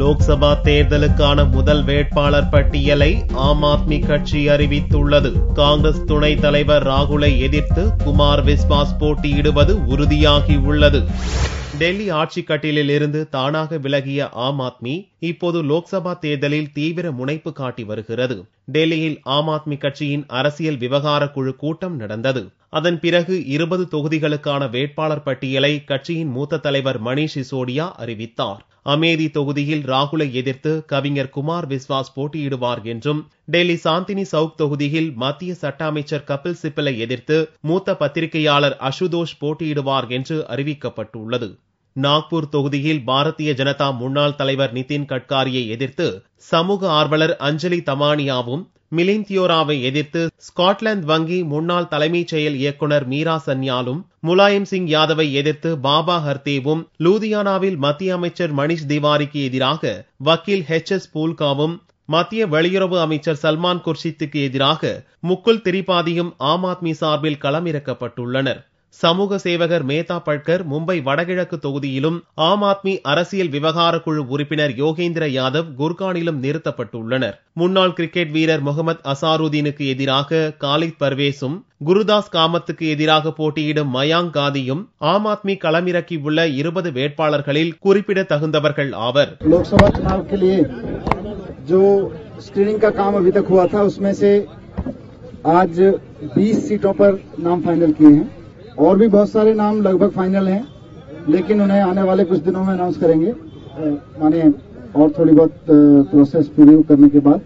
லோக்சபா தேர்தலுக்கான முதல் வேட்பாளர் பட்டியலை ஆம் ஆத்மி கட்சி அறிவித்துள்ளது காங்கிரஸ் துணைத் தலைவர் ராகுலை எதிர்த்து குமார் விஸ்வாஸ் போட்டியிடுவது உறுதியாகியுள்ளது டெல்லி ஆட்சி கட்டிலில் இருந்து தானாக விலகிய ஆம் ஆத்மி இப்போது லோக்சபா தேர்தலில் தீவிர முனைப்பு காட்டி வருகிறது டெல்லியில் ஆம் ஆத்மி கட்சியின் அரசியல் விவகார குழு கூட்டம் நடந்தது அதன் பிறகு இருபது தொகுதிகளுக்கான வேட்பாளர் பட்டியலை கட்சியின் மூத்த தலைவர் மணீஷ் சிசோடியா அறிவித்தார் அமேதி தொகுதியில் ராகுலை எதிர்த்து கவிஞர் குமார் விஸ்வாஸ் போட்டியிடுவார் என்றும் டெல்லி சாந்தினி சவுக் தொகுதியில் மத்திய சட்ட அமைச்சர் கபில் சிப்பலை எதிர்த்து மூத்த பத்திரிகையாளர் அசுதோஷ் போட்டியிடுவார் என்று அறிவிக்கப்பட்டுள்ளது நாக்பூர் தொகுதியில் பாரதிய ஜனதா முன்னாள் தலைவர் நிதின் கட்காரியை எதிர்த்து சமூக ஆர்வலர் அஞ்சலி தமானியாவும் மிலிந்தியோராவை எதிர்த்து ஸ்காட்லாந்து வங்கி முன்னாள் தலைமைச் செயல் இயக்குநர் மீரா சன்யாலும் முலாயம் சிங் யாதவை எதிர்த்து பாபா ஹர்தேவும் லூதியானாவில் மத்திய அமைச்சர் மணிஷ் திவாரிக்கு எதிராக வக்கீல் ஹெச் எஸ் பூல்காவும் மத்திய வெளியுறவு அமைச்சர் சல்மான் குர்ஷித்துக்கு எதிராக முக்குல் திரிபாதியும் ஆம் ஆத்மி சார்பில் களமிறக்கப்பட்டுள்ளனர் சமூக சேவகர் மேதா பட்கர் மும்பை வடகிழக்கு தொகுதியிலும் ஆம் ஆத்மி அரசியல் விவகார குழு உறுப்பினர் யோகேந்திர யாதவ் குர்கானிலும் நிறுத்தப்பட்டுள்ளனர் முன்னாள் கிரிக்கெட் வீரர் முகமது அசாருதீனுக்கு எதிராக காலித் பர்வேசும் குருதாஸ் காமத்துக்கு எதிராக போட்டியிடும் மயாங் காந்தியும் ஆம் ஆத்மி களமிறக்கியுள்ள இருபது வேட்பாளர்களில் குறிப்பிடத்தகுந்தவர்கள் ஆவர் லோக்சபா 20 सीटों पर नाम फाइनल किए हैं और भी बहुत सारे नाम लगभग फाइनल हैं लेकिन उन्हें आने वाले कुछ दिनों में अनाउंस करेंगे माने और थोड़ी बहुत प्रोसेस पूरी करने के बाद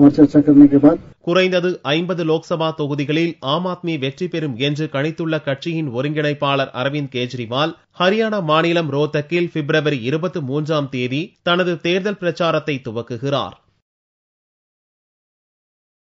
और चर्चा करने के बाद குறைந்தது ஐம்பது லோக்சபா தொகுதிகளில் ஆம் ஆத்மி வெற்றி பெறும் என்று கணித்துள்ள கட்சியின் ஒருங்கிணைப்பாளர் அரவிந்த் கெஜ்ரிவால் ஹரியானா மாநிலம் ரோத்தக்கில் பிப்ரவரி இருபத்தி மூன்றாம் தேதி தனது தேர்தல் பிரச்சாரத்தை துவக்குகிறார்